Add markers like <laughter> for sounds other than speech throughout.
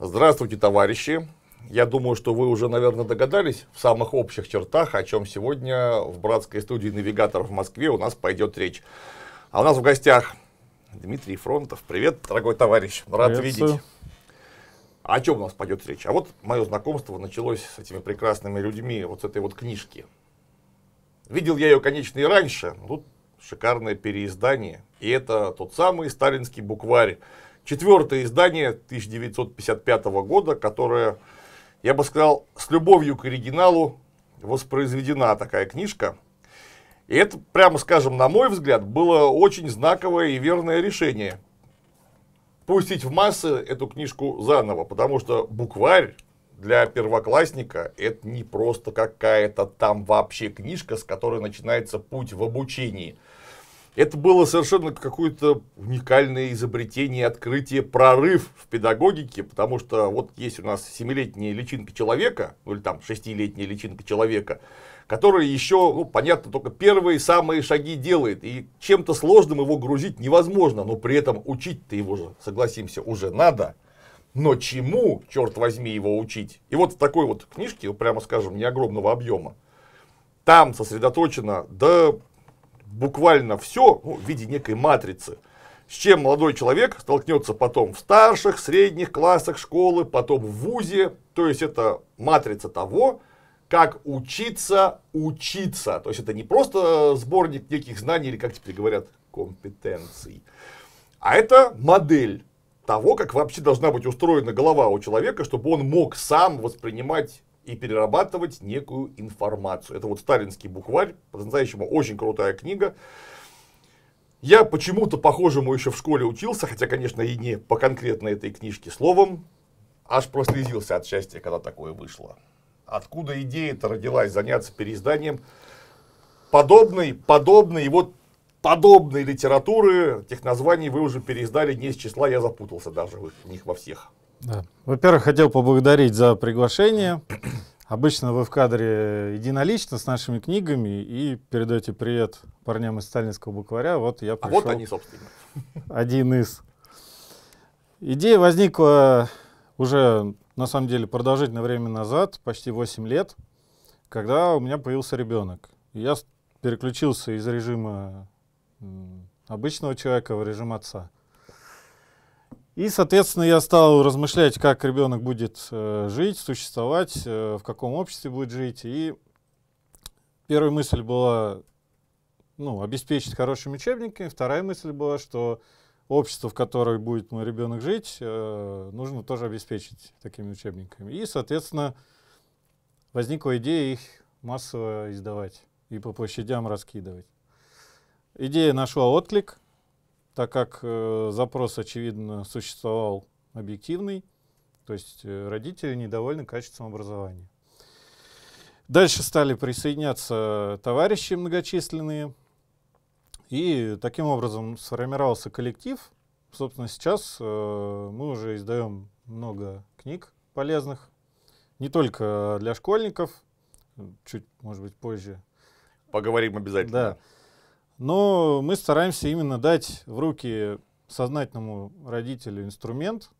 Здравствуйте, товарищи! Я думаю, что вы уже, наверное, догадались в самых общих чертах, о чем сегодня в братской студии «Навигатор» в Москве у нас пойдет речь. А у нас в гостях Дмитрий Фронтов. Привет, дорогой товарищ, рад Привет, видеть. Сэр. О чем у нас пойдет речь? А вот мое знакомство началось с этими прекрасными людьми, вот с этой вот книжки. Видел я ее, конечно, и раньше, но ну, тут шикарное переиздание. И это тот самый сталинский букварь, четвертое издание 1955 года, которое, я бы сказал, с любовью к оригиналу воспроизведена такая книжка. И это, прямо скажем, на мой взгляд, было очень знаковое и верное решение. Пустить в массы эту книжку заново, потому что букварь для первоклассника это не просто какая-то там вообще книжка, с которой начинается путь в обучении – это было совершенно какое-то уникальное изобретение, открытие, прорыв в педагогике, потому что вот есть у нас семилетняя личинка человека, ну или там шестилетняя личинка человека, которая еще, ну, понятно, только первые самые шаги делает, и чем-то сложным его грузить невозможно, но при этом учить-то его же, согласимся, уже надо. Но чему, черт возьми, его учить? И вот в такой вот книжке, прямо скажем, не огромного объема, там сосредоточено, да, буквально все ну, в виде некой матрицы, с чем молодой человек столкнется потом в старших, средних классах школы, потом в ВУЗе. То есть это матрица того, как учиться учиться. То есть это не просто сборник неких знаний или, как теперь говорят, компетенций, а это модель того, как вообще должна быть устроена голова у человека, чтобы он мог сам воспринимать и перерабатывать некую информацию. Это вот сталинский букварь, по-настоящему очень крутая книга. Я почему-то похожему еще в школе учился, хотя, конечно, и не по конкретно этой книжке словом, аж прослезился от счастья, когда такое вышло. Откуда идея-то родилась заняться переизданием подобной, подобной и вот подобной литературы, тех названий вы уже переиздали не из числа, я запутался даже в них во всех. Да. Во-первых, хотел поблагодарить за приглашение. Обычно вы в кадре единолично с нашими книгами и передаете привет парням из сталинского букваря. Вот я пришел. А вот они, собственно. Один из. Идея возникла уже, на самом деле, продолжительное время назад, почти 8 лет, когда у меня появился ребенок. Я переключился из режима обычного человека в режим отца. И, соответственно, я стал размышлять, как ребенок будет э, жить, существовать, э, в каком обществе будет жить. И первая мысль была, ну, обеспечить хорошими учебниками. Вторая мысль была, что общество, в которое будет мой ребенок жить, э, нужно тоже обеспечить такими учебниками. И, соответственно, возникла идея их массово издавать и по площадям раскидывать. Идея нашла отклик — так как э, запрос, очевидно, существовал объективный, то есть э, родители недовольны качеством образования. Дальше стали присоединяться товарищи многочисленные, и таким образом сформировался коллектив. Собственно, сейчас э, мы уже издаем много книг полезных, не только для школьников, чуть, может быть, позже. Поговорим обязательно. Да. Но мы стараемся именно дать в руки сознательному родителю инструмент,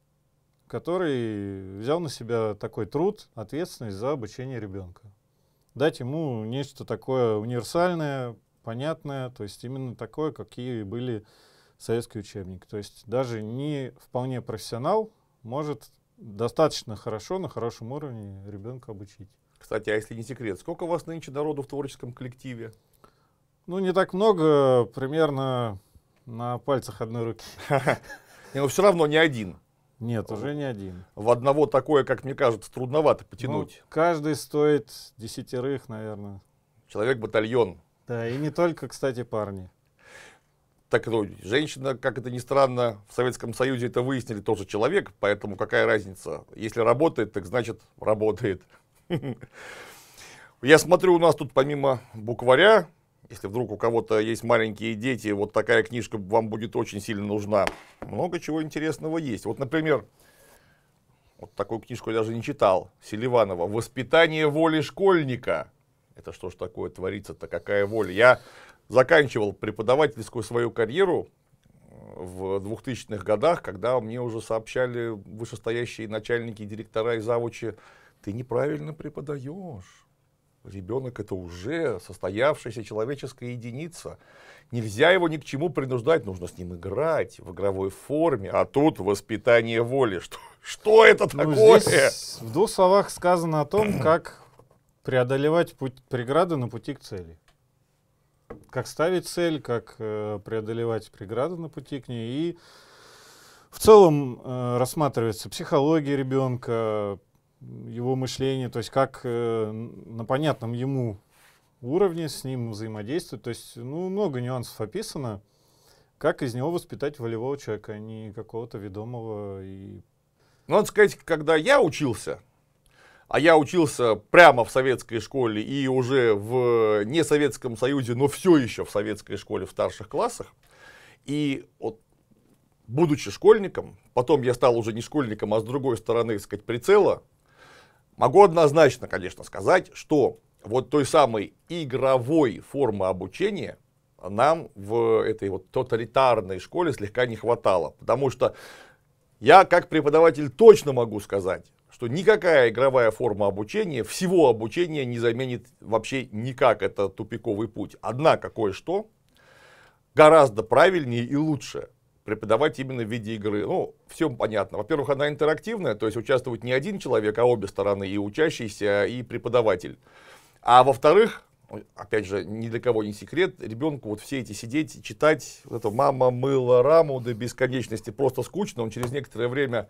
который взял на себя такой труд, ответственность за обучение ребенка. Дать ему нечто такое универсальное, понятное, то есть именно такое, какие были советские учебники. То есть даже не вполне профессионал может достаточно хорошо, на хорошем уровне ребенка обучить. Кстати, а если не секрет, сколько у вас нынче народу в творческом коллективе? Ну, не так много, примерно на пальцах одной руки. Но ну, все равно не один. Нет, уже не один. В одного такое, как мне кажется, трудновато потянуть. Ну, каждый стоит десятерых, наверное. Человек-батальон. Да, и не только, кстати, парни. Так, ну, женщина, как это ни странно, в Советском Союзе это выяснили тоже человек, поэтому какая разница? Если работает, так значит работает. <laughs> Я смотрю, у нас тут помимо букваря если вдруг у кого-то есть маленькие дети, вот такая книжка вам будет очень сильно нужна. Много чего интересного есть. Вот, например, вот такую книжку я даже не читал, Селиванова «Воспитание воли школьника». Это что ж такое творится-то, какая воля? Я заканчивал преподавательскую свою карьеру э, в 2000-х годах, когда мне уже сообщали вышестоящие начальники, директора и завучи, ты неправильно преподаешь Ребенок это уже состоявшаяся человеческая единица. Нельзя его ни к чему принуждать, нужно с ним играть в игровой форме. А тут воспитание воли. Что, что это ну, такое? Здесь в двух словах сказано о том, <clears throat> как преодолевать путь, преграды на пути к цели. Как ставить цель, как э, преодолевать преграды на пути к ней. И в целом э, рассматривается психология ребенка, его мышление, то есть как э, на понятном ему уровне с ним взаимодействовать. То есть, ну, много нюансов описано, как из него воспитать волевого человека, а не какого-то ведомого. И... Ну, надо сказать, когда я учился, а я учился прямо в советской школе и уже в э, не Советском Союзе, но все еще в советской школе в старших классах, и вот будучи школьником, потом я стал уже не школьником, а с другой стороны, так сказать, прицела, Могу однозначно, конечно, сказать, что вот той самой игровой формы обучения нам в этой вот тоталитарной школе слегка не хватало. Потому что я как преподаватель точно могу сказать, что никакая игровая форма обучения, всего обучения не заменит вообще никак это тупиковый путь. Однако кое-что гораздо правильнее и лучше преподавать именно в виде игры. Ну, все понятно. Во-первых, она интерактивная, то есть участвует не один человек, а обе стороны, и учащийся, и преподаватель. А во-вторых, опять же, ни для кого не секрет, ребенку вот все эти сидеть, читать, вот это «мама мыла раму» до бесконечности просто скучно, он через некоторое время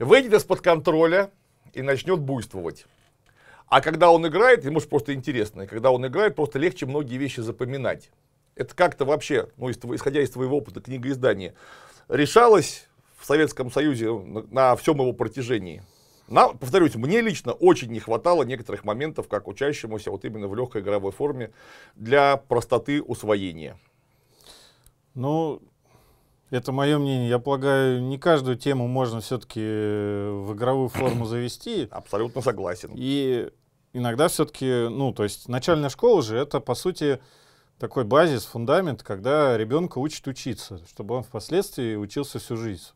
выйдет из-под контроля и начнет буйствовать. А когда он играет, ему же просто интересно, и когда он играет, просто легче многие вещи запоминать это как-то вообще, ну, исходя из твоего опыта книгоиздания, решалось в Советском Союзе э, на, всем его протяжении? На, повторюсь, мне лично очень не хватало некоторых моментов, как учащемуся, вот именно в легкой игровой форме, для простоты усвоения. Ну, это мое мнение. Я полагаю, не каждую тему можно все-таки э, в игровую форму завести. <clears throat> Абсолютно согласен. И иногда все-таки, ну, то есть начальная школа же это, по сути, такой базис, фундамент, когда ребенка учат учиться, чтобы он впоследствии учился всю жизнь.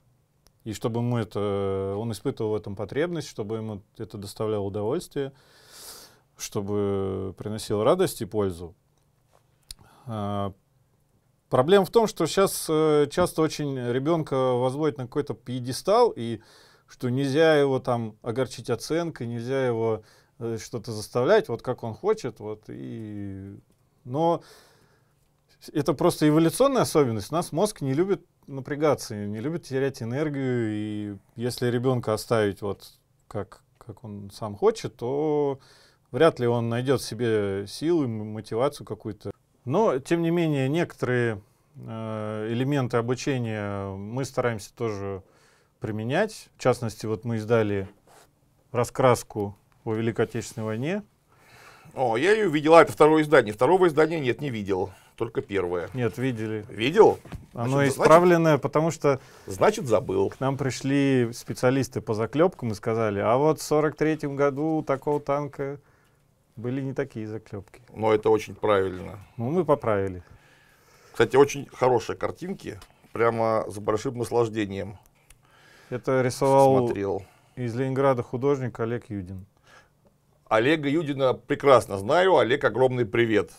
И чтобы ему это, он испытывал в этом потребность, чтобы ему это доставляло удовольствие, чтобы приносило радость и пользу. А, проблема в том, что сейчас э, часто очень ребенка возводят на какой-то пьедестал, и что нельзя его там огорчить оценкой, нельзя его э, что-то заставлять, вот как он хочет, вот и... Но это просто эволюционная особенность. У нас мозг не любит напрягаться, не любит терять энергию. И если ребенка оставить вот как, как он сам хочет, то вряд ли он найдет в себе силы, мотивацию какую-то. Но, тем не менее, некоторые э, элементы обучения мы стараемся тоже применять. В частности, вот мы издали раскраску о Великой Отечественной войне. О, я ее видел, а, это второе издание. Второго издания нет, не видел только первое. Нет, видели. Видел? Оно значит, исправленное, значит, потому что... Значит, забыл. К нам пришли специалисты по заклепкам и сказали, а вот в 43 году у такого танка были не такие заклепки. Но это очень правильно. Ну, мы поправили. Кстати, очень хорошие картинки, прямо с большим наслаждением. Это рисовал смотрел. из Ленинграда художник Олег Юдин. Олега Юдина прекрасно знаю. Олег, огромный привет.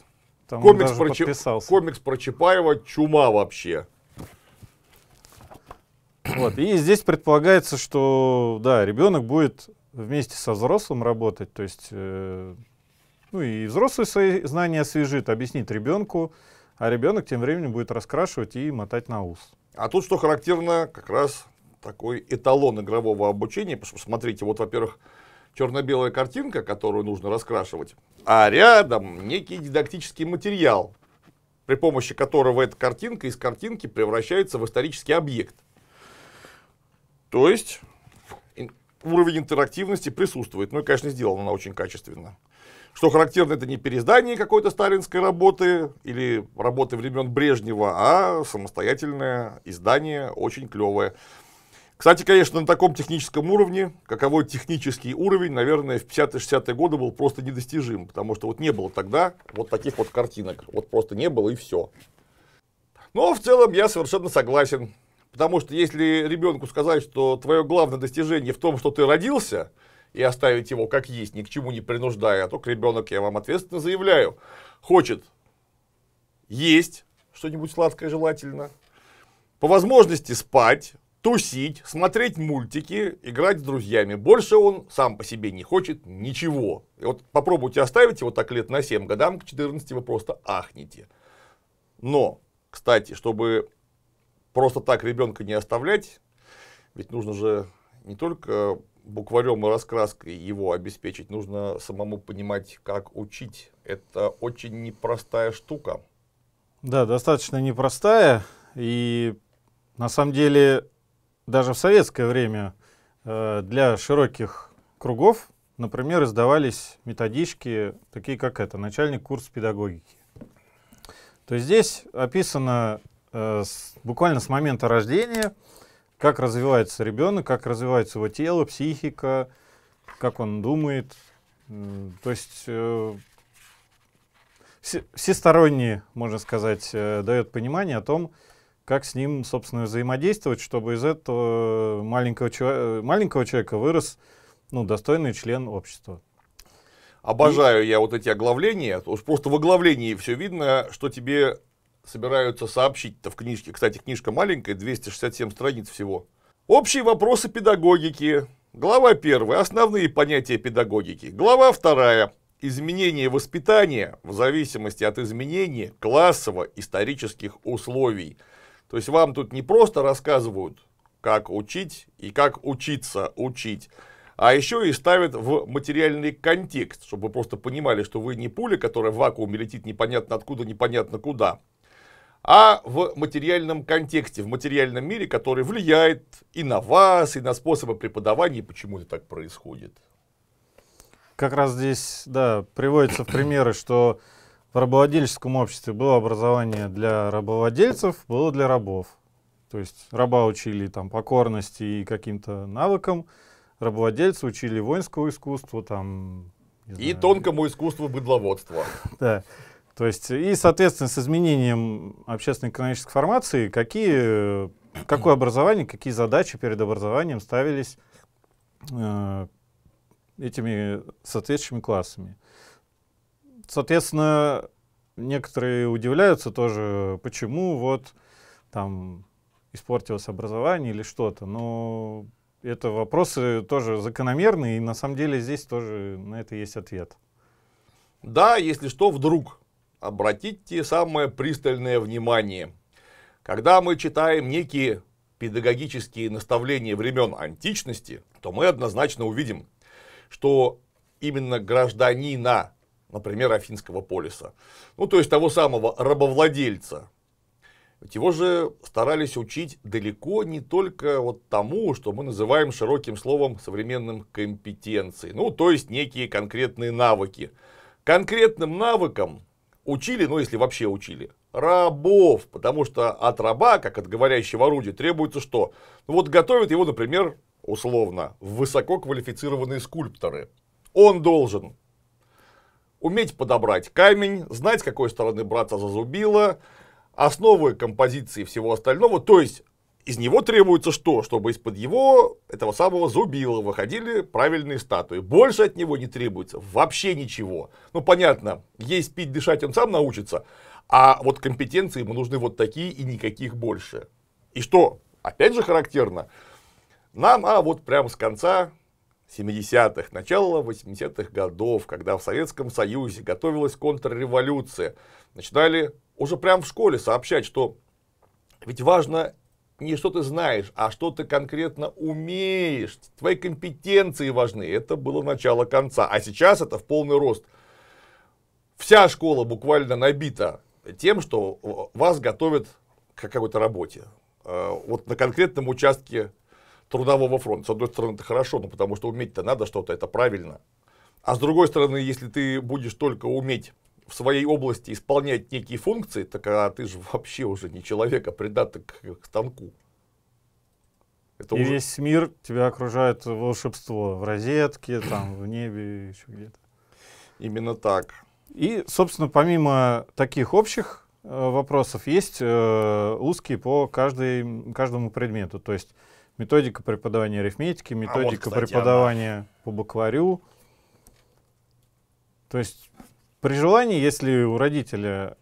Там комикс, про Ч... комикс про Чапаева чума вообще. Вот. И здесь предполагается, что да, ребенок будет вместе со взрослым работать, то есть э, ну и взрослый свои знания освежит, объяснит ребенку, а ребенок тем временем будет раскрашивать и мотать на ус. А тут, что характерно, как раз такой эталон игрового обучения. Посмотрите, вот, во-первых, черно-белая картинка, которую нужно раскрашивать, а рядом некий дидактический материал, при помощи которого эта картинка из картинки превращается в исторический объект. То есть уровень интерактивности присутствует. Ну и, конечно, сделана она очень качественно. Что характерно, это не переиздание какой-то сталинской работы или работы времен Брежнева, а самостоятельное издание очень клевое. Кстати, конечно, на таком техническом уровне, каковой технический уровень, наверное, в 50-60-е годы был просто недостижим, потому что вот не было тогда вот таких вот картинок, вот просто не было и все. Но в целом я совершенно согласен, потому что если ребенку сказать, что твое главное достижение в том, что ты родился, и оставить его как есть, ни к чему не принуждая, а только ребенок, я вам ответственно заявляю, хочет есть что-нибудь сладкое желательно, по возможности спать, тусить, смотреть мультики, играть с друзьями. Больше он сам по себе не хочет ничего. И вот попробуйте оставить его так лет на 7 годам, к 14 вы просто ахнете. Но, кстати, чтобы просто так ребенка не оставлять, ведь нужно же не только букварем и раскраской его обеспечить, нужно самому понимать, как учить. Это очень непростая штука. Да, достаточно непростая. И на самом деле даже в советское время э, для широких кругов, например, издавались методички, такие как это, начальник курс педагогики. То есть здесь описано э, буквально с момента рождения, как развивается ребенок, как развивается его тело, психика, как он думает. То есть э, всесторонне, можно сказать, э, дает понимание о том, как с ним, собственно, взаимодействовать, чтобы из этого маленького, чела- э, маленького человека вырос ну, достойный член общества. Обожаю и... я вот эти оглавления. просто в оглавлении все видно, что тебе собираются сообщить-то в книжке. Кстати, книжка маленькая, 267 страниц всего. Общие вопросы педагогики. Глава первая. Основные понятия педагогики. Глава вторая. Изменение воспитания в зависимости от изменения классово-исторических условий. То есть вам тут не просто рассказывают, как учить и как учиться учить, а еще и ставят в материальный контекст, чтобы вы просто понимали, что вы не пуля, которая в вакууме летит непонятно откуда, непонятно куда, а в материальном контексте, в материальном мире, который влияет и на вас, и на способы преподавания, и почему это так происходит. Как раз здесь, да, приводятся примеры, что в рабовладельческом обществе было образование для рабовладельцев, было для рабов. То есть раба учили там покорности и каким-то навыкам, рабовладельцы учили воинского искусства, там... И знаю, тонкому искусству быдловодства. Да. То есть, и, соответственно, с изменением общественно-экономической формации, какие, какое образование, какие задачи перед образованием ставились э, этими соответствующими классами соответственно, некоторые удивляются тоже, почему вот там испортилось образование или что-то. Но это вопросы тоже закономерные, и на самом деле здесь тоже на это есть ответ. Да, если что, вдруг обратите самое пристальное внимание. Когда мы читаем некие педагогические наставления времен античности, то мы однозначно увидим, что именно гражданина например, Афинского полиса. Ну, то есть того самого рабовладельца. Ведь его же старались учить далеко не только вот тому, что мы называем широким словом современным компетенцией. Ну, то есть некие конкретные навыки. Конкретным навыкам учили, ну, если вообще учили, рабов. Потому что от раба, как от говорящего орудия, требуется что? вот готовят его, например, условно, высококвалифицированные скульпторы. Он должен уметь подобрать камень, знать, с какой стороны браться за зубило, основы композиции и всего остального. То есть из него требуется что? Чтобы из-под его, этого самого зубила, выходили правильные статуи. Больше от него не требуется вообще ничего. Ну, понятно, есть, пить, дышать он сам научится, а вот компетенции ему нужны вот такие и никаких больше. И что, опять же характерно, нам, а вот прямо с конца 70-х, начало 80-х годов, когда в Советском Союзе готовилась контрреволюция, начинали уже прямо в школе сообщать, что ведь важно не что ты знаешь, а что ты конкретно умеешь. Твои компетенции важны. Это было начало конца. А сейчас это в полный рост. Вся школа буквально набита тем, что э, вас готовят к какой-то работе. Э, вот на конкретном участке трудового фронта. С одной стороны, это хорошо, но потому что уметь-то надо что-то, это правильно. А с другой стороны, если ты будешь только уметь в своей области исполнять некие функции, так а ты же вообще уже не человек, а придаток к станку. Это и уже... весь мир тебя окружает волшебство в розетке, <clears throat> там, в небе, еще где-то. Именно так. И, собственно, помимо таких общих э, вопросов, есть э, узкие по каждой, каждому предмету. То есть методика преподавания арифметики, методика а вот, кстати, преподавания она. по букварю. То есть при желании, если у родителя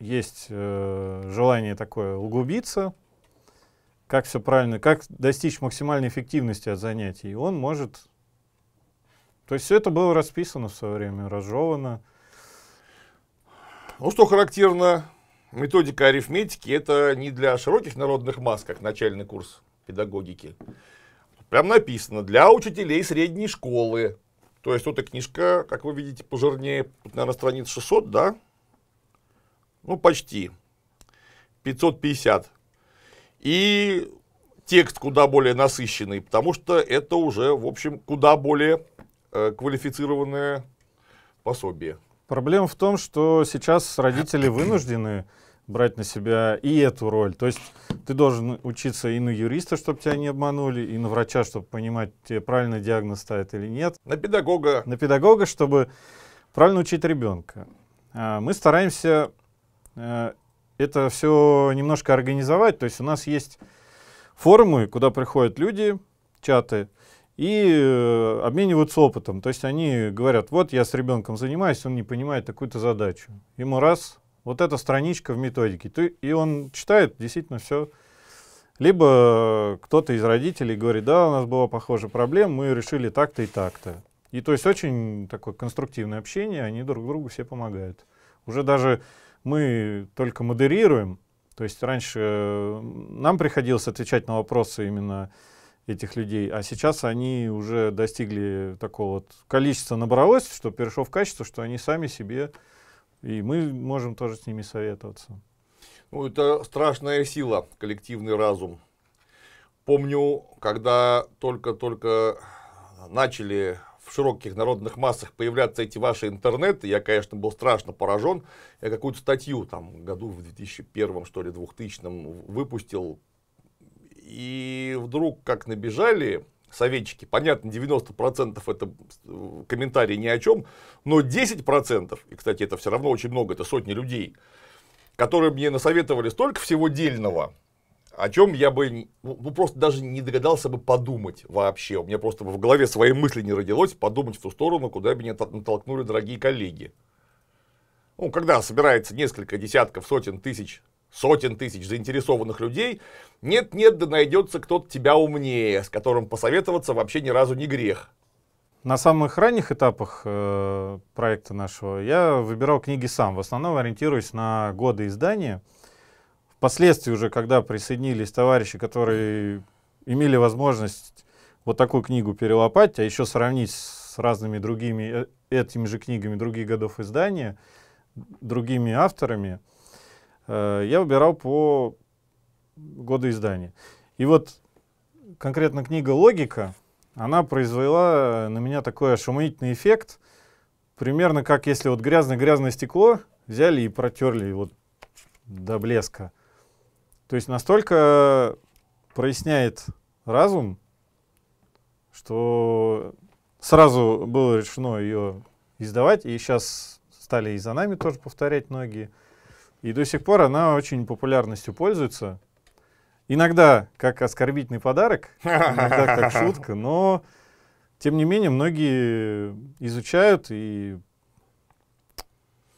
есть э, желание такое углубиться, как все правильно, как достичь максимальной эффективности от занятий, он может... То есть все это было расписано в свое время, разжевано. Ну, что характерно, методика арифметики — это не для широких народных масс, как начальный курс педагогики. Прям написано для учителей средней школы. То есть вот эта книжка, как вы видите, пожирнее, наверное, страниц 600, да? Ну, почти. 550. И текст куда более насыщенный, потому что это уже, в общем, куда более э, квалифицированное пособие. Проблема в том, что сейчас родители <clears throat> вынуждены брать на себя и эту роль. То есть ты должен учиться и на юриста, чтобы тебя не обманули, и на врача, чтобы понимать, тебе правильно диагноз ставят или нет. На педагога. На педагога, чтобы правильно учить ребенка. А, мы стараемся э, это все немножко организовать. То есть у нас есть форумы, куда приходят люди, чаты, и э, обмениваются опытом. То есть они говорят, вот я с ребенком занимаюсь, он не понимает такую-то задачу. Ему раз, вот эта страничка в методике. Ты, и он читает действительно все. Либо кто-то из родителей говорит, да, у нас была похожая проблема, мы решили так-то и так-то. И то есть очень такое конструктивное общение, они друг другу все помогают. Уже даже мы только модерируем, то есть раньше э, нам приходилось отвечать на вопросы именно этих людей, а сейчас они уже достигли такого вот количества набралось, что перешло в качество, что они сами себе и мы можем тоже с ними советоваться. Ну, это страшная сила, коллективный разум. Помню, когда только-только начали в широких народных массах появляться эти ваши интернеты, я, конечно, был страшно поражен. Я какую-то статью там году в 2001, что ли, 2000 выпустил. И вдруг как набежали советчики. Понятно, 90% это э, комментарии ни о чем, но 10%, и, кстати, это все равно очень много, это сотни людей, которые мне насоветовали столько всего дельного, о чем я бы ну, ну, просто даже не догадался бы подумать вообще. У меня просто в голове своей мысли не родилось подумать в ту сторону, куда меня натолкнули дорогие коллеги. Ну, когда собирается несколько десятков, сотен тысяч сотен тысяч заинтересованных людей, нет-нет, да найдется кто-то тебя умнее, с которым посоветоваться вообще ни разу не грех. На самых ранних этапах э, проекта нашего я выбирал книги сам, в основном ориентируясь на годы издания. Впоследствии уже, когда присоединились товарищи, которые имели возможность вот такую книгу перелопать, а еще сравнить с разными другими, э, этими же книгами других годов издания, другими авторами, Э, я выбирал по году издания. И вот конкретно книга «Логика», она произвела на меня такой ошеломительный эффект, примерно как если вот грязное-грязное стекло взяли и протерли вот до блеска. То есть настолько проясняет разум, что сразу было решено ее издавать, и сейчас стали и за нами тоже повторять многие – и до сих пор она очень популярностью пользуется. Иногда как оскорбительный подарок, иногда как <laughs> шутка, но тем не менее многие изучают и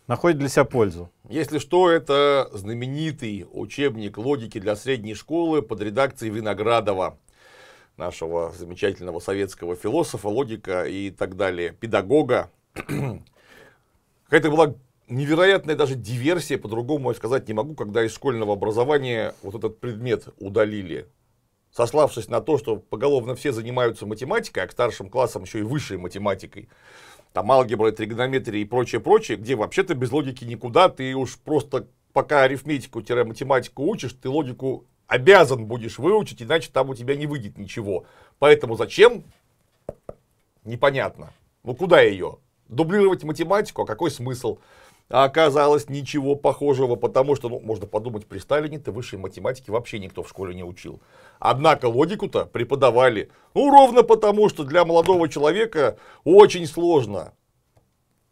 находят для себя пользу. Если что, это знаменитый учебник логики для средней школы под редакцией Виноградова, нашего замечательного советского философа, логика и так далее, педагога. Это <clears throat> то была невероятная даже диверсия, по-другому я сказать не могу, когда из школьного образования вот этот предмет удалили. Сославшись на то, что поголовно все занимаются математикой, а к старшим классам еще и высшей математикой, там алгебра, тригонометрия и прочее, прочее, где вообще-то без логики никуда, ты уж просто пока арифметику-математику учишь, ты логику обязан будешь выучить, иначе там у тебя не выйдет ничего. Поэтому зачем? Непонятно. Ну куда ее? Дублировать математику, а какой смысл? А оказалось ничего похожего, потому что, ну, можно подумать, при Сталине-то высшей математики вообще никто в школе не учил. Однако логику-то преподавали, ну, ровно потому, что для молодого человека очень сложно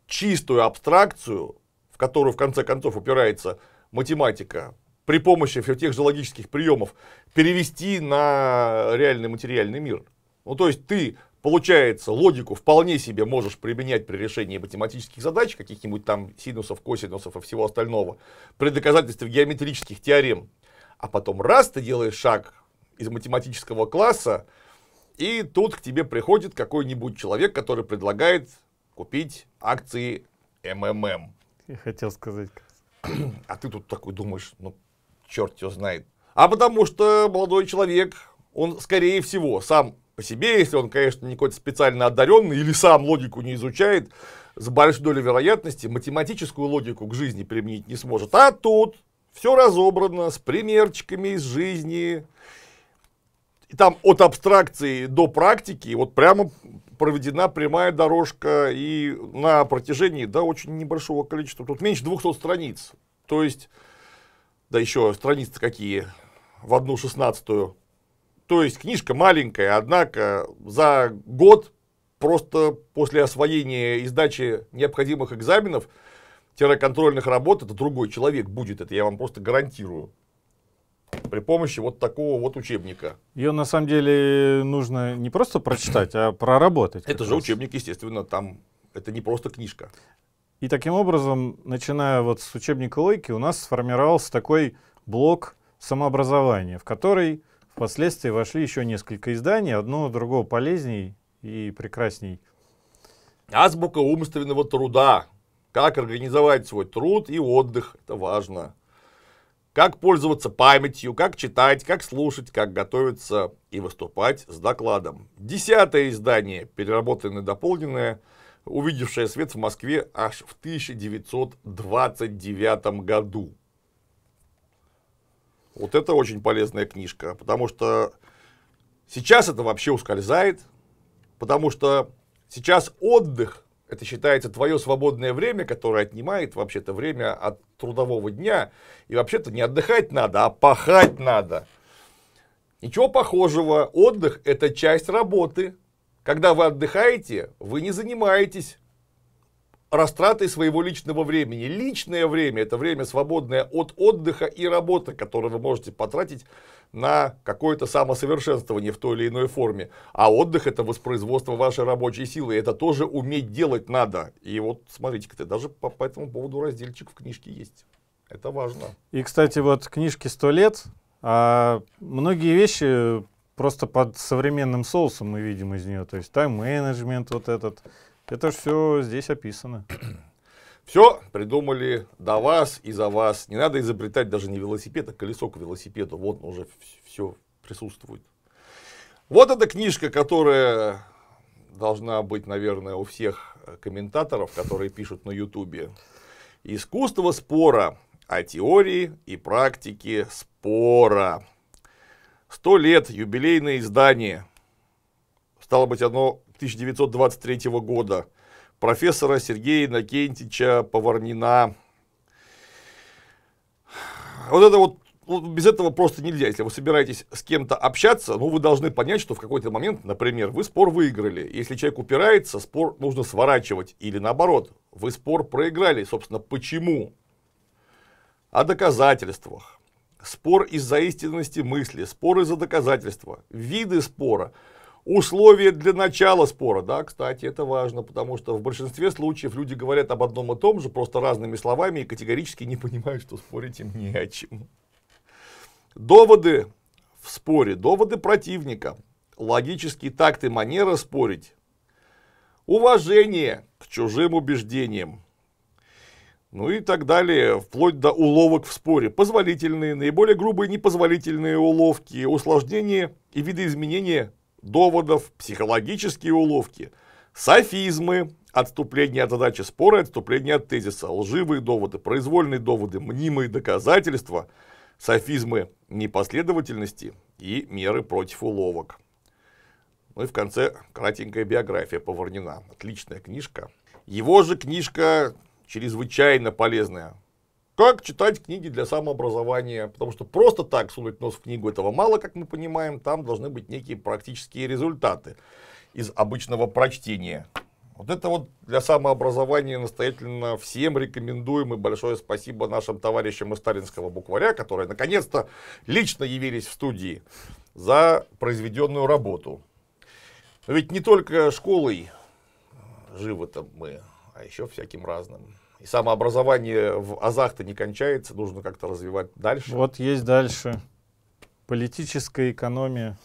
чистую абстракцию, в которую в конце концов упирается математика, при помощи тех же логических приемов перевести на реальный материальный мир. Ну, то есть ты Получается, логику вполне себе можешь применять при решении математических задач, каких-нибудь там синусов, косинусов и всего остального, при доказательстве геометрических теорем. А потом раз ты делаешь шаг из математического класса, и тут к тебе приходит какой-нибудь человек, который предлагает купить акции МММ. Я хотел сказать. <clears throat> А ты тут такой думаешь, ну, черт его знает. А потому что молодой человек, он, скорее всего, сам по себе, если он, конечно, не какой-то специально одаренный или сам логику не изучает, с большой долей вероятности математическую логику к жизни применить не сможет. А тут все разобрано с примерчиками из жизни. И там от абстракции до практики вот прямо проведена прямая дорожка и на протяжении да, очень небольшого количества, тут меньше 200 страниц. То есть, да еще страницы какие, в одну шестнадцатую то есть книжка маленькая, однако за год просто после освоения и сдачи необходимых экзаменов контрольных работ, это другой человек будет, это я вам просто гарантирую. При помощи вот такого вот учебника. Ее на самом деле нужно не просто прочитать, а проработать. Это же учебник, естественно, там это не просто книжка. И таким образом, начиная вот с учебника логики, у нас сформировался такой блок самообразования, в который Впоследствии вошли еще несколько изданий, одно другого полезней и прекрасней. Азбука умственного труда. Как организовать свой труд и отдых, это важно. Как пользоваться памятью, как читать, как слушать, как готовиться и выступать с докладом. Десятое издание, переработанное, дополненное, увидевшее свет в Москве аж в 1929 году. Вот это очень полезная книжка, потому что сейчас это вообще ускользает, потому что сейчас отдых это считается твое свободное время, которое отнимает вообще-то время от трудового дня. И вообще-то не отдыхать надо, а пахать надо. Ничего похожего. Отдых – это часть работы. Когда вы отдыхаете, вы не занимаетесь растратой своего личного времени. Личное время – это время, свободное от отдыха и работы, которое вы можете потратить на какое-то самосовершенствование в той или иной форме. А отдых – это воспроизводство вашей рабочей силы. и Это тоже уметь делать надо. И вот, смотрите-ка, даже по, по этому поводу разделчик в книжке есть. Это важно. И, кстати, вот книжки сто лет», а многие вещи просто под современным соусом мы видим из нее. То есть тайм-менеджмент вот этот, это же все здесь описано. <clears throat> Все придумали до вас и за вас. Не надо изобретать даже не велосипед, а колесо к велосипеду. Вот уже все присутствует. Вот эта книжка, которая должна быть, наверное, у всех э, комментаторов, которые пишут на Ютубе. Искусство спора о а теории и практике спора. Сто лет, юбилейное издание. Стало быть, оно 1923 года профессора Сергея Иннокентича Поварнина. Вот это вот, без этого просто нельзя. Если вы собираетесь с кем-то общаться, ну, вы должны понять, что в какой-то момент, например, вы спор выиграли. Если человек упирается, спор нужно сворачивать. Или наоборот, вы спор проиграли. Собственно, почему? О доказательствах. Спор из-за истинности мысли, спор из-за доказательства, виды спора – условия для начала спора. Да, кстати, это важно, потому что в большинстве случаев люди говорят об одном и том же, просто разными словами и категорически не понимают, что спорить им не о чем. Доводы в споре, доводы противника, логический такт и манера спорить, уважение к чужим убеждениям, ну и так далее, вплоть до уловок в споре. Позволительные, наиболее грубые непозволительные уловки, усложнения и видоизменение доводов, психологические уловки, софизмы, отступление от задачи спора, отступление от тезиса, лживые доводы, произвольные доводы, мнимые доказательства, софизмы непоследовательности и меры против уловок. Ну и в конце кратенькая биография Поварнина. Отличная книжка. Его же книжка чрезвычайно полезная как читать книги для самообразования, потому что просто так сунуть нос в книгу этого мало, как мы понимаем, там должны быть некие практические результаты из обычного прочтения. Вот это вот для самообразования настоятельно всем рекомендуем и большое спасибо нашим товарищам из сталинского букваря, которые наконец-то лично явились в студии за произведенную работу. Но ведь не только школой живы-то мы, а еще всяким разным. И самообразование в азах-то не кончается, нужно как-то развивать дальше. Вот есть дальше. Политическая экономия.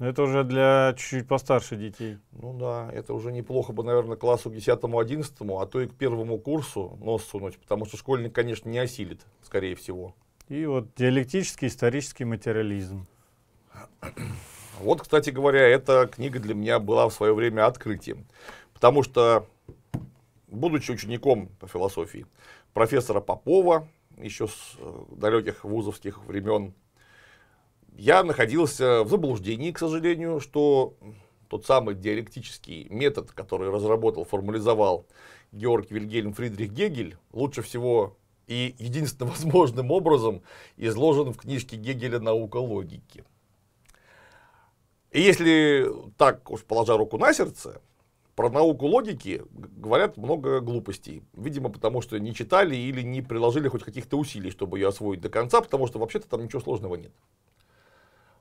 это уже для чуть-чуть постарше детей. Ну да, это уже неплохо бы, наверное, классу 10-11, а то и к первому курсу нос сунуть, потому что школьник, конечно, не осилит, скорее всего. И вот диалектический исторический материализм. Вот, кстати говоря, эта книга для меня была в свое время открытием. Потому что будучи учеником по философии профессора Попова, еще с э, далеких вузовских времен, я находился в заблуждении, к сожалению, что тот самый диалектический метод, который разработал, формализовал Георг Вильгельм Фридрих Гегель, лучше всего и единственно <laughs> возможным образом изложен в книжке Гегеля «Наука логики». И если так уж положа руку на сердце, про науку логики говорят много глупостей. Видимо, потому что не читали или не приложили хоть каких-то усилий, чтобы ее освоить до конца, потому что вообще-то там ничего сложного нет.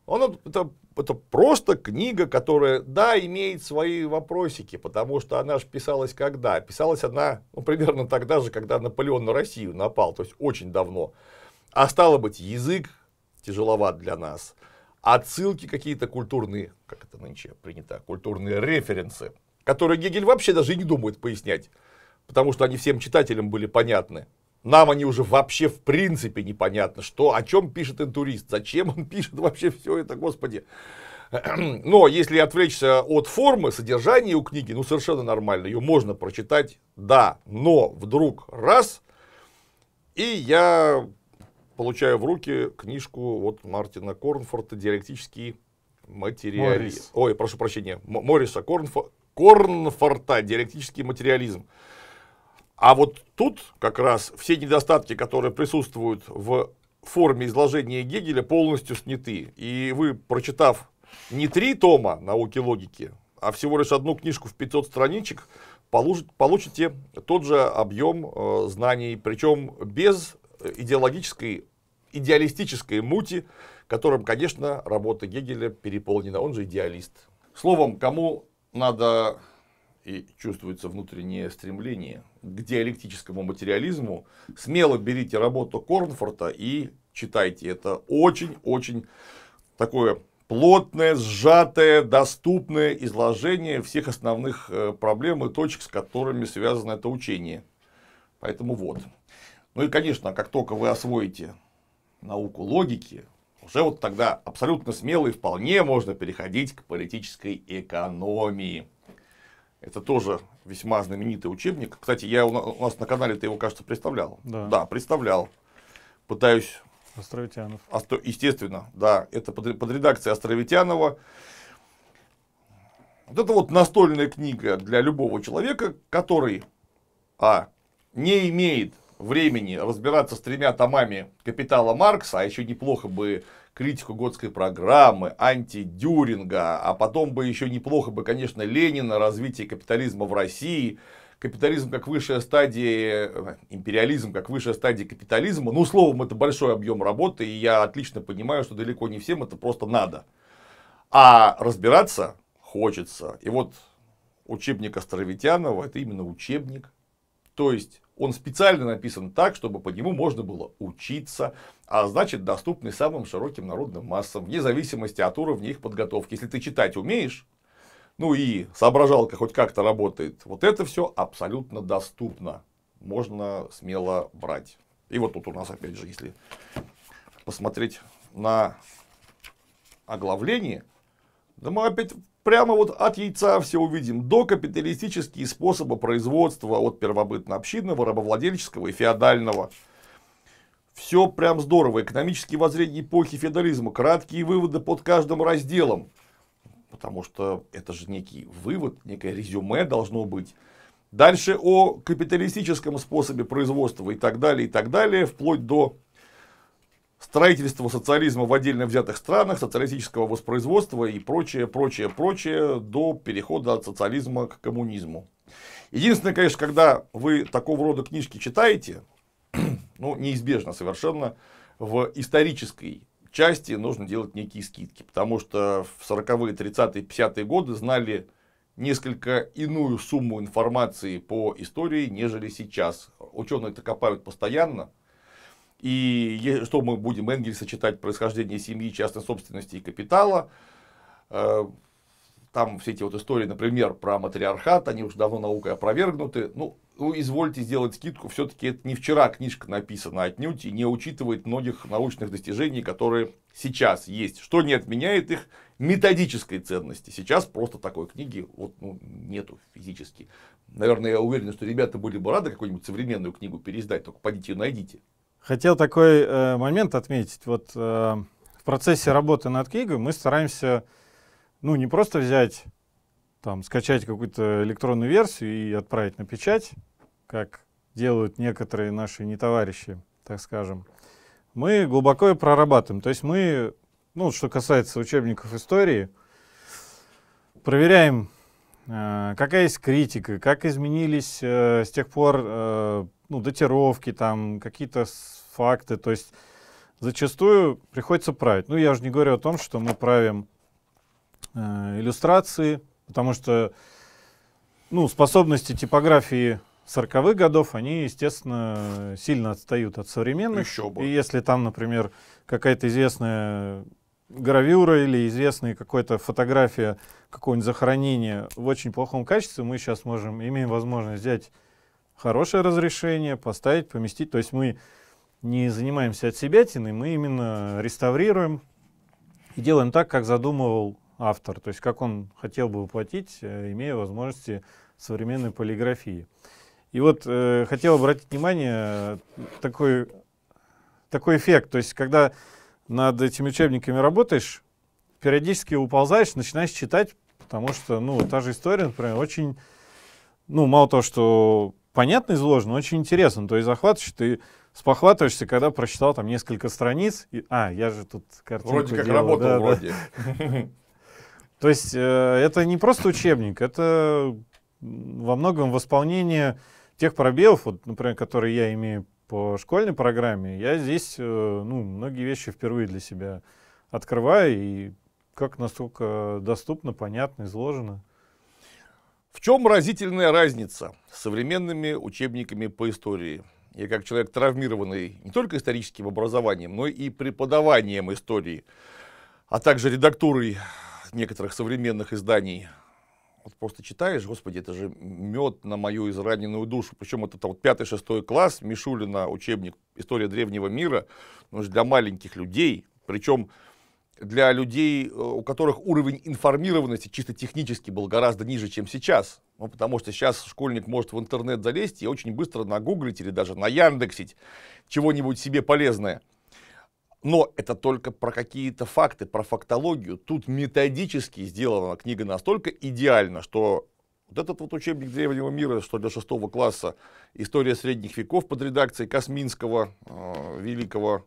Он, это, это просто книга, которая, да, имеет свои вопросики, потому что она же писалась когда? Писалась она ну, примерно тогда же, когда Наполеон на Россию напал, то есть очень давно. А стало быть, язык тяжеловат для нас. Отсылки какие-то культурные, как это нынче принято, культурные референсы которые Гегель вообще даже и не думает пояснять, потому что они всем читателям были понятны. Нам они уже вообще в принципе непонятно, что, о чем пишет интурист, зачем он <laughs> пишет вообще все это, господи. <clears throat> Но если отвлечься от формы, содержания у книги, ну совершенно нормально, ее можно прочитать, да, но вдруг раз, и я получаю в руки книжку вот Мартина Корнфорта «Диалектический материализм». Ой, прошу прощения, Мориса Корнфо... Корнфорта, диалектический материализм. А вот тут как раз все недостатки, которые присутствуют в форме изложения Гегеля, полностью сняты. И вы, прочитав не три тома науки логики, а всего лишь одну книжку в 500 страничек, получите тот же объем э, знаний, причем без э, идеологической, идеалистической мути, которым, конечно, работа Гегеля переполнена, он же идеалист. Словом, кому надо, и чувствуется внутреннее стремление к диалектическому материализму, смело берите работу Корнфорта и читайте. Это очень-очень такое плотное, сжатое, доступное изложение всех основных э, проблем и точек, с которыми связано это учение. Поэтому вот. Ну и, конечно, как только вы освоите науку логики, уже вот тогда абсолютно смело и вполне можно переходить к политической экономии. Это тоже весьма знаменитый учебник. Кстати, я у нас на канале ты его, кажется, представлял. Да, да представлял. Пытаюсь... Островитянов. Остро... Естественно, да. Это под, под редакцией Островитянова. Вот это вот настольная книга для любого человека, который, а, не имеет времени разбираться с тремя томами «Капитала Маркса», а еще неплохо бы критику Готской программы, антидюринга, а потом бы еще неплохо бы, конечно, Ленина, развитие капитализма в России, капитализм как высшая стадия, э, империализм как высшая стадия капитализма. Ну, словом, это большой объем работы, и я отлично понимаю, что далеко не всем это просто надо. А разбираться хочется. И вот учебник Островитянова – это именно учебник. То есть, он специально написан так, чтобы по нему можно было учиться, а значит доступный самым широким народным массам, вне зависимости от уровня их подготовки. Если ты читать умеешь, ну и соображалка хоть как-то работает, вот это все абсолютно доступно. Можно смело брать. И вот тут у нас, опять же, если посмотреть на оглавление, да мы опять прямо вот от яйца все увидим, до капиталистические способы производства от первобытно-общинного, рабовладельческого и феодального. Все прям здорово. Экономические воззрения эпохи феодализма. Краткие выводы под каждым разделом. Потому что это же некий вывод, некое резюме должно быть. Дальше о капиталистическом способе производства и так далее, и так далее, вплоть до строительство социализма в отдельно взятых странах, социалистического воспроизводства и прочее, прочее, прочее, до перехода от социализма к коммунизму. Единственное, конечно, когда вы такого рода книжки читаете, <clears throat> ну, неизбежно совершенно, в исторической части нужно делать некие скидки, потому что в 40-е, 30-е, 50-е годы знали несколько иную сумму информации по истории, нежели сейчас. Ученые это копают постоянно, и что мы будем Энгельса читать «Происхождение семьи, частной собственности и капитала», э, там все эти вот истории, например, про матриархат, они уже давно наукой опровергнуты. Ну, ну извольте сделать скидку, все-таки это не вчера книжка написана отнюдь и не учитывает многих научных достижений, которые сейчас есть, что не отменяет их методической ценности. Сейчас просто такой книги вот, ну, нету физически. Наверное, я уверен, что ребята были бы рады какую-нибудь современную книгу переиздать, только пойдите ее найдите. Хотел такой э, момент отметить. Вот э, в процессе работы над книгой мы стараемся, ну, не просто взять, там, скачать какую-то электронную версию и отправить на печать, как делают некоторые наши нетоварищи, так скажем. Мы глубоко прорабатываем. То есть мы, ну, что касается учебников истории, проверяем, э, какая есть критика, как изменились э, с тех пор э, ну, датировки, там, какие-то факты. То есть зачастую приходится править. Ну, я уже не говорю о том, что мы правим э, иллюстрации, потому что ну, способности типографии 40-х годов, они, естественно, сильно отстают от современных. Еще бы. И если там, например, какая-то известная гравюра или известная какая-то фотография какого-нибудь захоронения в очень плохом качестве, мы сейчас можем, имеем возможность взять хорошее разрешение, поставить, поместить. То есть мы не занимаемся от отсебятиной, мы именно реставрируем и делаем так, как задумывал автор, то есть как он хотел бы воплотить, э, имея возможности современной полиграфии. И вот э, хотел обратить внимание э, такой, такой эффект, то есть когда над этими учебниками работаешь, периодически уползаешь, начинаешь читать, потому что, ну, та же история, например, очень, ну, мало того, что понятно изложено, очень интересно, то есть захватываешь, ты спохватываешься, когда прочитал там несколько страниц. И, а, я же тут картинку Вроде как делал, работал, да, вроде. <laughs> То есть э, это не просто учебник, это во многом восполнение тех пробелов, вот, например, которые я имею по школьной программе. Я здесь э, ну, многие вещи впервые для себя открываю, и как настолько доступно, понятно, изложено. В чем разительная разница с современными учебниками по истории? я как человек травмированный не только историческим образованием, но и преподаванием истории, а также редактурой некоторых современных изданий, вот просто читаешь, господи, это же мед на мою израненную душу. Причем это вот пятый-шестой класс, Мишулина, учебник «История древнего мира», ну, для маленьких людей. Причем для людей, э, у которых уровень информированности чисто технически был гораздо ниже, чем сейчас. Ну, потому что сейчас школьник может в интернет залезть и очень быстро нагуглить или даже на Яндексить чего-нибудь себе полезное. Но это только про какие-то факты, про фактологию. Тут методически сделана книга настолько идеально, что вот этот вот учебник древнего мира, что для шестого класса «История средних веков» под редакцией Косминского, э, великого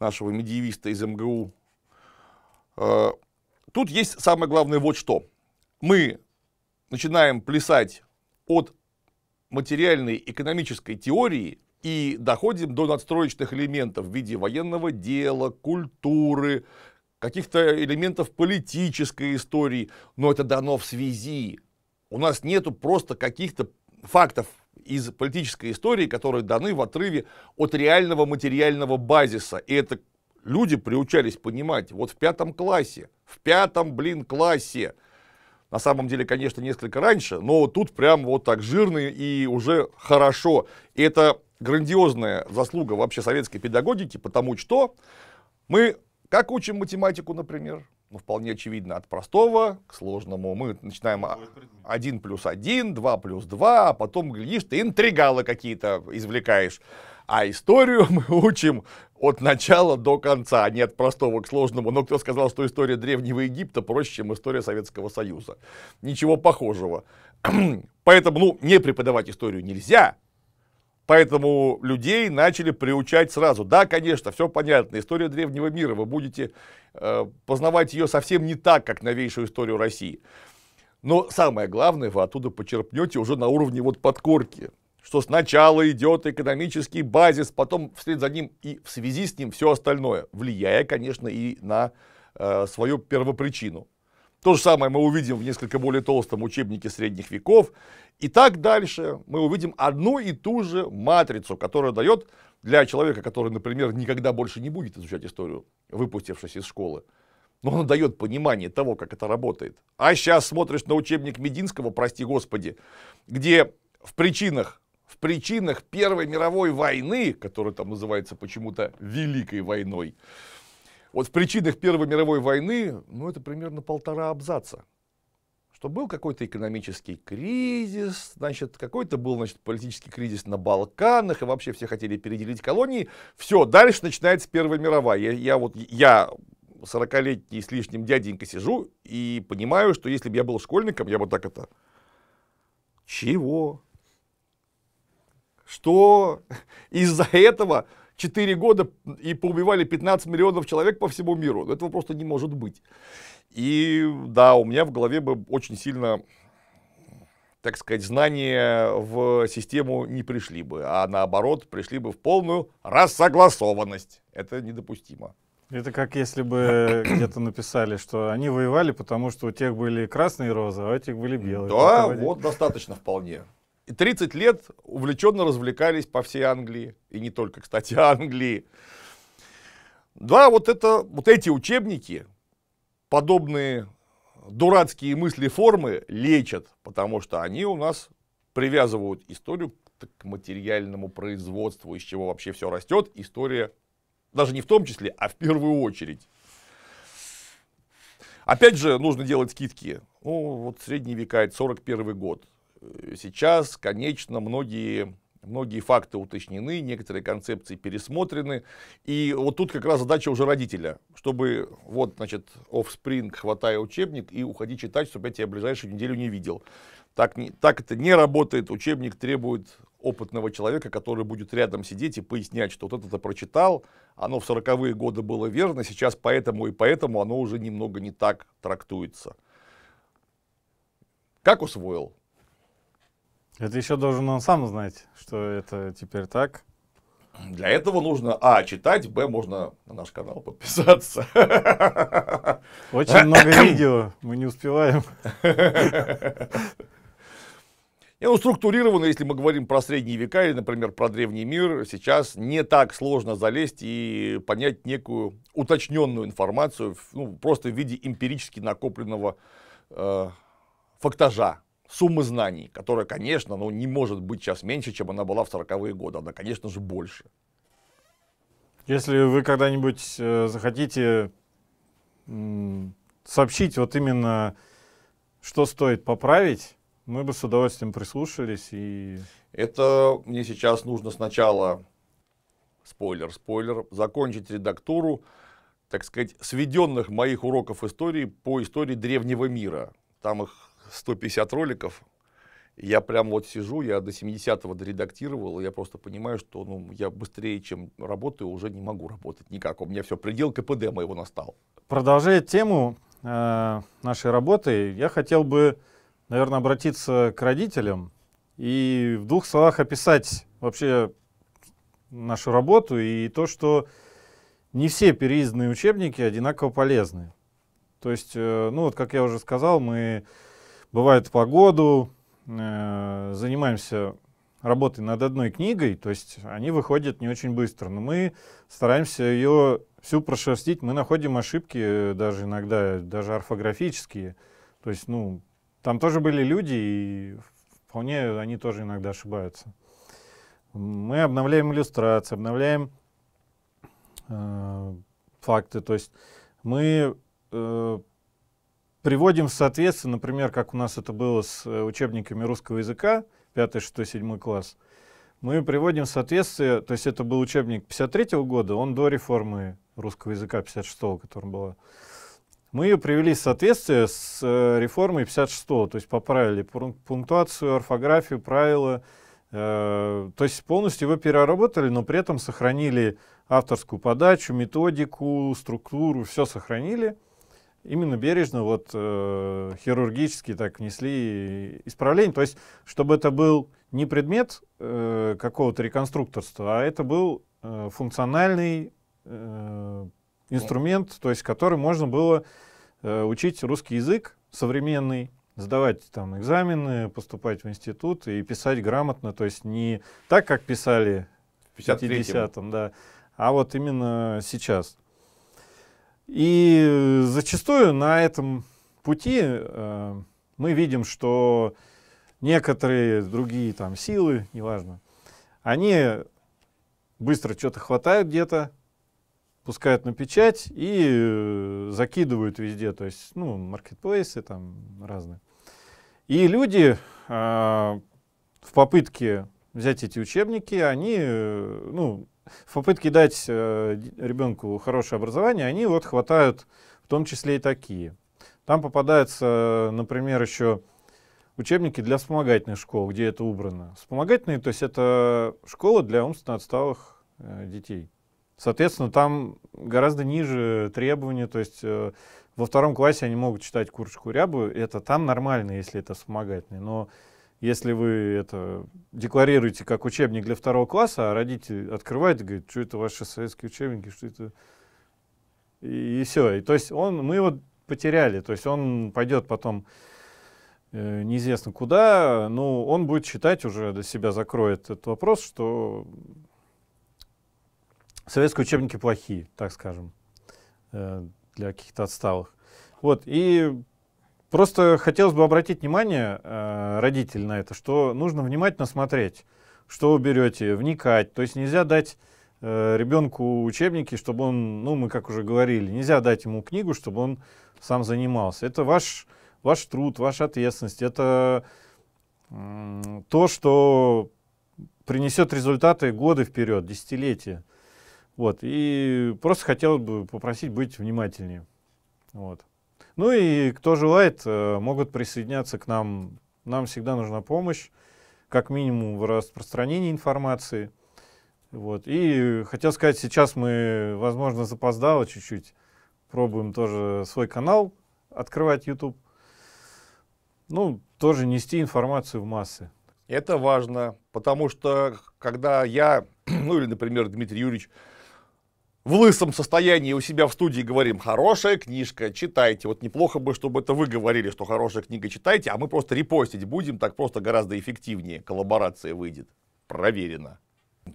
нашего медиевиста из МГУ, Э, тут есть самое главное вот что. Мы начинаем плясать от материальной экономической теории и доходим до надстроечных элементов в виде военного дела, культуры, каких-то элементов политической истории, но это дано в связи. У нас нету просто каких-то фактов из политической истории, которые даны в отрыве от реального материального базиса. И это люди приучались понимать, вот в пятом классе, в пятом, блин, классе, на самом деле, конечно, несколько раньше, но тут прям вот так жирно и уже хорошо. И это грандиозная заслуга вообще советской педагогики, потому что мы как учим математику, например? Ну, вполне очевидно, от простого к сложному. Мы начинаем 1 а, плюс 1, 2 плюс 2, а потом, глядишь, ты интригалы какие-то извлекаешь. А историю <laughs> мы учим от начала до конца, а не от простого к сложному. Но кто сказал, что история Древнего Египта проще, чем история Советского Союза? Ничего похожего. <clears throat> Поэтому, ну, не преподавать историю нельзя, Поэтому людей начали приучать сразу. Да, конечно, все понятно. История древнего мира. Вы будете э, познавать ее совсем не так, как новейшую историю России. Но самое главное, вы оттуда почерпнете уже на уровне вот подкорки что сначала идет экономический базис, потом вслед за ним и в связи с ним все остальное, влияя, конечно, и на э, свою первопричину. То же самое мы увидим в несколько более толстом учебнике средних веков. И так дальше мы увидим одну и ту же матрицу, которая дает для человека, который, например, никогда больше не будет изучать историю, выпустившись из школы, но он дает понимание того, как это работает. А сейчас смотришь на учебник Мединского, прости господи, где в причинах в причинах Первой мировой войны, которая там называется почему-то Великой войной, вот в причинах Первой мировой войны, ну, это примерно полтора абзаца. Что был какой-то экономический кризис, значит, какой-то был, значит, политический кризис на Балканах, и вообще все хотели переделить колонии. Все, дальше начинается Первая мировая. Я, я вот, я 40-летний с лишним дяденька сижу и понимаю, что если бы я был школьником, я бы так это... Чего? что <laughs> из-за этого 4 года и поубивали 15 миллионов человек по всему миру. Ну, этого просто не может быть. И да, у меня в голове бы очень сильно, так сказать, знания в систему не пришли бы, а наоборот пришли бы в полную рассогласованность. Это недопустимо. Это как если бы <coughs> где-то написали, что они воевали, потому что у тех были красные розы, а у этих были белые. Да, вот достаточно вполне. И 30 лет увлеченно развлекались по всей Англии. И не только, кстати, <laughs> Англии. Да, вот, это, вот эти учебники, подобные дурацкие мысли формы лечат, потому что они у нас привязывают историю к материальному производству, из чего вообще все растет. История даже не в том числе, а в первую очередь. Опять же, нужно делать скидки. Ну, вот средние века, это 41 год сейчас, конечно, многие Многие факты уточнены, некоторые концепции пересмотрены. И вот тут как раз задача уже родителя, чтобы вот, значит, offspring хватая учебник и уходи читать, чтобы я тебя ближайшую неделю не видел. Так, не, так это не работает. Учебник требует опытного человека, который будет рядом сидеть и пояснять, что вот это прочитал, оно в сороковые годы было верно, сейчас поэтому и поэтому оно уже немного не так трактуется. Как усвоил? Это еще должен он сам знать, что это теперь так. Для этого нужно, а, читать, б, можно на наш канал подписаться. <laughs> Очень много <coughs> видео, мы не успеваем. И <laughs> он ну, структурирован, если мы говорим про средние века или, например, про древний мир, сейчас не так сложно залезть и понять некую уточненную информацию, ну, просто в виде эмпирически накопленного э, фактажа суммы знаний, которая, конечно, ну, не может быть сейчас меньше, чем она была в 40-е годы. Она, конечно же, больше. Если вы когда-нибудь э, захотите м- сообщить вот именно, что стоит поправить, мы бы с удовольствием прислушались и... Это мне сейчас нужно сначала, спойлер, спойлер, закончить редактуру, так сказать, сведенных моих уроков истории по истории древнего мира. Там их 150 роликов. Я прям вот сижу, я до 70-го доредактировал, я просто понимаю, что ну, я быстрее, чем работаю, уже не могу работать никак. У меня все, предел КПД моего настал. Продолжая тему э, нашей работы, я хотел бы, наверное, обратиться к родителям и в двух словах описать вообще нашу работу и то, что не все переизданные учебники одинаково полезны. То есть, э, ну вот как я уже сказал, мы бывает по году, э, занимаемся работой над одной книгой, то есть они выходят не очень быстро, но мы стараемся ее всю прошерстить, мы находим ошибки э, даже иногда, даже орфографические, то есть, ну, там тоже были люди, и вполне они тоже иногда ошибаются. Мы обновляем иллюстрации, обновляем э, факты, то есть мы э, приводим в соответствие, например, как у нас это было с э, учебниками русского языка, 5, 6, 7 класс, мы приводим в соответствие, то есть это был учебник 53 -го года, он до реформы русского языка 56 -го, которая была. Мы ее привели в соответствие с э, реформой 56 то есть поправили пунктуацию, орфографию, правила, э, то есть полностью его переработали, но при этом сохранили авторскую подачу, методику, структуру, все сохранили именно бережно вот э, хирургически так внесли исправление. То есть, чтобы это был не предмет э, какого-то реконструкторства, а это был э, функциональный э, инструмент, то есть, который можно было э, учить русский язык современный, сдавать там экзамены, поступать в институт и писать грамотно, то есть не так, как писали в 50-м, да, а вот именно сейчас. И э, зачастую на этом пути э, мы видим, что некоторые другие там силы, неважно, они быстро что-то хватают где-то, пускают на печать и э, закидывают везде, то есть, ну, маркетплейсы там разные. И люди а, в попытке взять эти учебники, они, ну, в попытке дать э, ребенку хорошее образование, они вот хватают в том числе и такие. Там попадаются, например, еще учебники для вспомогательных школ, где это убрано. Вспомогательные, то есть это школа для умственно отсталых э, детей. Соответственно, там гораздо ниже требования, то есть э, во втором классе они могут читать курочку рябу, это там нормально, если это вспомогательные, но если вы это декларируете как учебник для второго класса, а родители открывают и говорят, что это ваши советские учебники, что это... И, и все. И, то есть он, мы его потеряли. То есть он пойдет потом э, неизвестно куда, но ну, он будет считать уже для себя, закроет этот вопрос, что советские учебники плохие, так скажем, э, для каких-то отсталых. Вот, и Просто хотелось бы обратить внимание э, родителей на это, что нужно внимательно смотреть, что вы берете, вникать. То есть нельзя дать э, ребенку учебники, чтобы он, ну, мы как уже говорили, нельзя дать ему книгу, чтобы он сам занимался. Это ваш, ваш труд, ваша ответственность, это то, что принесет результаты годы вперед, десятилетия. Вот, и просто хотел бы попросить быть внимательнее. Вот. Ну и кто желает, э, могут присоединяться к нам. Нам всегда нужна помощь, как минимум в распространении информации. Вот. И хотел сказать, сейчас мы, возможно, запоздало чуть-чуть. Пробуем тоже свой канал открывать YouTube. Ну, тоже нести информацию в массы. Это важно, потому что когда я, <clears throat> ну или, например, Дмитрий Юрьевич, в лысом состоянии у себя в студии говорим «хорошая книжка, читайте». Вот неплохо бы, чтобы это вы говорили, что хорошая книга, читайте, а мы просто репостить будем, так просто гораздо эффективнее коллаборация выйдет. Проверено.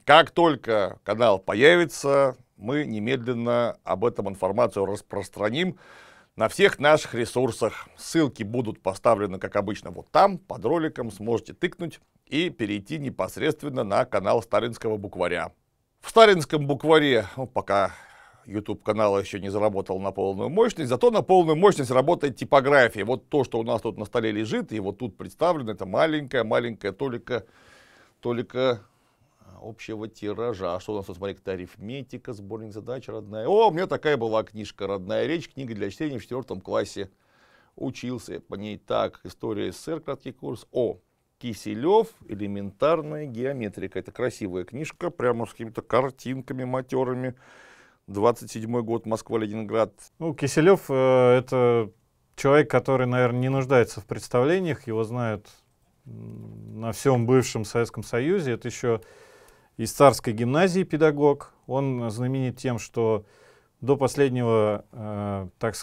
Как только канал появится, мы немедленно об этом информацию распространим на всех наших ресурсах. Ссылки будут поставлены, как обычно, вот там, под роликом, сможете тыкнуть и перейти непосредственно на канал Сталинского букваря. В сталинском букваре, ну, пока YouTube канал еще не заработал на полную мощность, зато на полную мощность работает типография. Вот то, что у нас тут на столе лежит, и вот тут представлено, это маленькая-маленькая только только а, общего тиража. А что у нас тут, смотри, какая арифметика, сборник задач, родная. О, у меня такая была книжка «Родная речь», книга для чтения в четвертом классе. Учился по ней так, история СССР, краткий курс. О, Киселев «Элементарная геометрика». Это красивая книжка, прямо с какими-то картинками матерами. 27-й год, Москва-Ленинград. Ну, Киселев э, — это человек, который, наверное, не нуждается в представлениях. Его знают на всем бывшем Советском Союзе. Это еще из царской гимназии педагог. Он знаменит тем, что до последнего, э, так,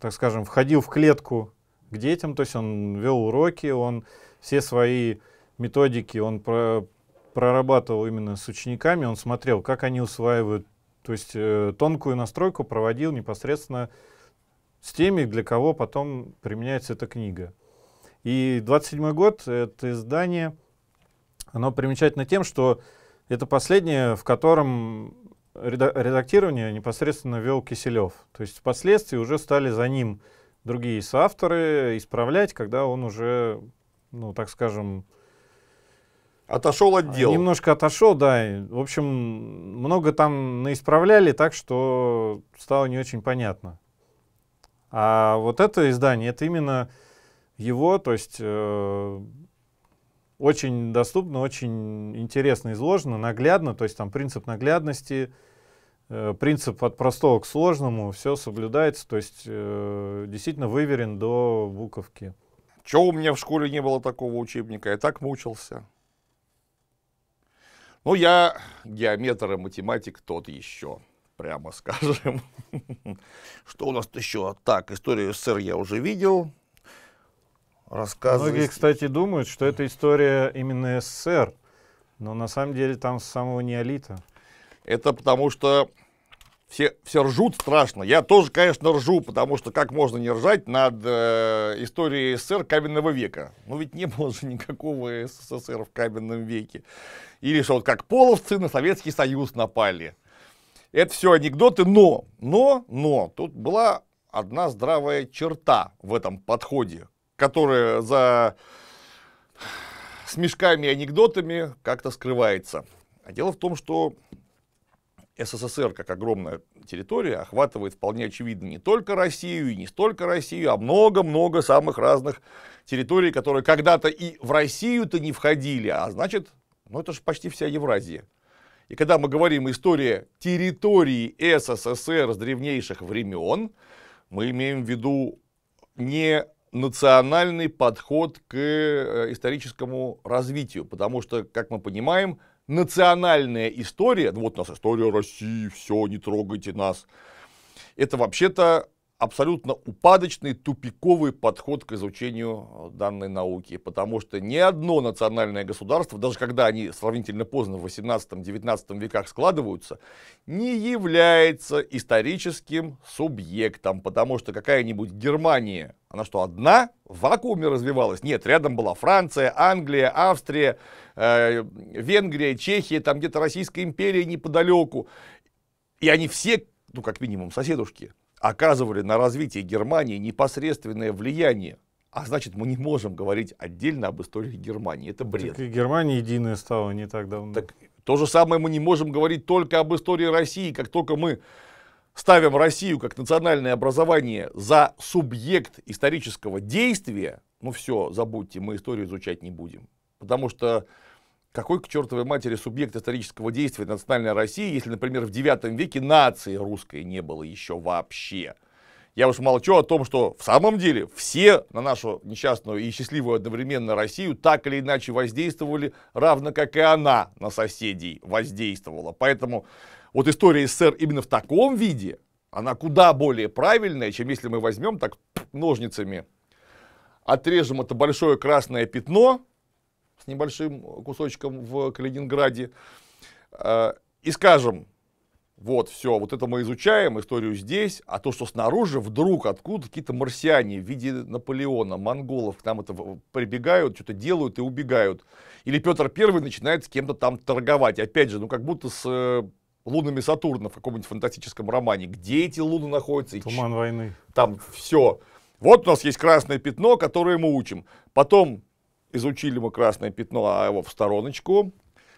так скажем, входил в клетку к детям, то есть он вел уроки, он все свои методики он про, прорабатывал именно с учениками, он смотрел, как они усваивают, то есть э, тонкую настройку проводил непосредственно с теми, для кого потом применяется эта книга. И 27 год, это издание, оно примечательно тем, что это последнее, в котором редактирование непосредственно вел Киселев. То есть впоследствии уже стали за ним другие соавторы исправлять, когда он уже, ну, так скажем... Отошел от дел. Немножко отошел, да. В общем, много там наисправляли, так что стало не очень понятно. А вот это издание, это именно его, то есть э, очень доступно, очень интересно изложено, наглядно, то есть там принцип наглядности — Э, принцип от простого к сложному, все соблюдается, то есть э, действительно выверен до буковки. Чего у меня в школе не было такого учебника, я так мучился. Ну, я геометр и математик тот еще, прямо скажем. <laughs> Что у нас еще? Так, историю СССР я уже видел. Рассказывай. Многие, кстати, думают, что это история именно СССР, но на самом деле там с самого неолита. Это потому что все, все ржут страшно. Я тоже, конечно, ржу, потому что как можно не ржать над э, историей СССР каменного века? Ну ведь не было же никакого СССР в каменном веке. Или что вот как половцы на Советский Союз напали. Это все анекдоты, но, но, но, тут была одна здравая черта в этом подходе, которая за смешками и анекдотами как-то скрывается. А дело в том, что СССР как огромная территория охватывает вполне очевидно не только Россию и не столько Россию, а много-много самых разных территорий, которые когда-то и в Россию-то не входили, а значит, ну это же почти вся Евразия. И когда мы говорим история территории СССР с древнейших времен, мы имеем в виду не национальный подход к э, историческому развитию, потому что, как мы понимаем, национальная история, ну вот у нас история России, все, не трогайте нас, это вообще-то абсолютно упадочный, тупиковый подход к изучению э, данной науки, потому что ни одно национальное государство, даже когда они сравнительно поздно в 18-19 веках складываются, не является историческим субъектом, потому что какая-нибудь Германия она что, одна в вакууме развивалась? Нет, рядом была Франция, Англия, Австрия, э, Венгрия, Чехия, там где-то Российская империя неподалеку. И они все, ну как минимум соседушки, оказывали на развитие Германии непосредственное влияние. А значит, мы не можем говорить отдельно об истории Германии. Это бред. Так и Германия единая стала не так давно. Так то же самое мы не можем говорить только об истории России. Как только мы ставим Россию как национальное образование за субъект исторического действия, ну все, забудьте, мы историю изучать не будем. Потому что какой к чертовой матери субъект исторического действия национальной России, если, например, в 9 веке нации русской не было еще вообще? Я уж молчу о том, что в самом деле все на нашу несчастную и счастливую одновременно Россию так или иначе воздействовали, равно как и она на соседей воздействовала. Поэтому вот история СССР именно в таком виде, она куда более правильная, чем если мы возьмем так ножницами, отрежем это большое красное пятно с небольшим кусочком в Калининграде э, и скажем, вот все, вот это мы изучаем, историю здесь, а то, что снаружи, вдруг откуда какие-то марсиане в виде Наполеона, монголов к нам это прибегают, что-то делают и убегают. Или Петр Первый начинает с кем-то там торговать. Опять же, ну как будто с э, лунами Сатурна в каком-нибудь фантастическом романе. Где эти луны находятся? Туман ч... войны. Там все. Вот у нас есть красное пятно, которое мы учим. Потом изучили мы красное пятно, а его в стороночку.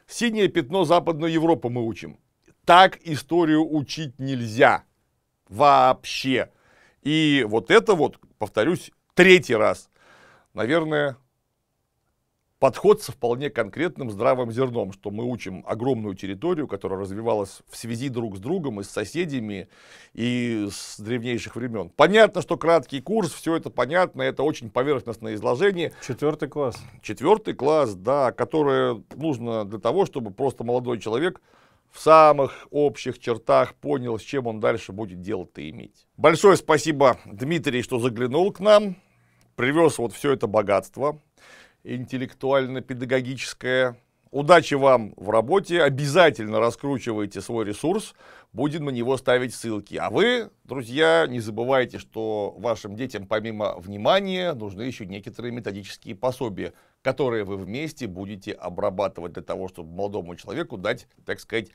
Синее пятно Западную Европу мы учим. Так историю учить нельзя. Вообще. И вот это вот, повторюсь, третий раз. Наверное, подход со вполне конкретным здравым зерном, что мы учим огромную территорию, которая развивалась в связи друг с другом и с соседями, и с древнейших времен. Понятно, что краткий курс, все это понятно, это очень поверхностное изложение. Четвертый класс. Четвертый класс, да, которое нужно для того, чтобы просто молодой человек в самых общих чертах понял, с чем он дальше будет делать и иметь. Большое спасибо, Дмитрий, что заглянул к нам, привез вот все это богатство интеллектуально-педагогическое. Удачи вам в работе. Обязательно раскручивайте свой ресурс. Будем на него ставить ссылки. А вы, друзья, не забывайте, что вашим детям помимо внимания нужны еще некоторые методические пособия, которые вы вместе будете обрабатывать для того, чтобы молодому человеку дать, так сказать,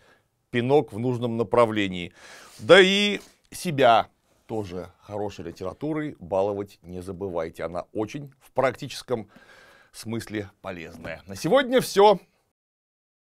пинок в нужном направлении. Да и себя тоже хорошей литературой баловать не забывайте. Она очень в практическом смысле полезное. На сегодня все.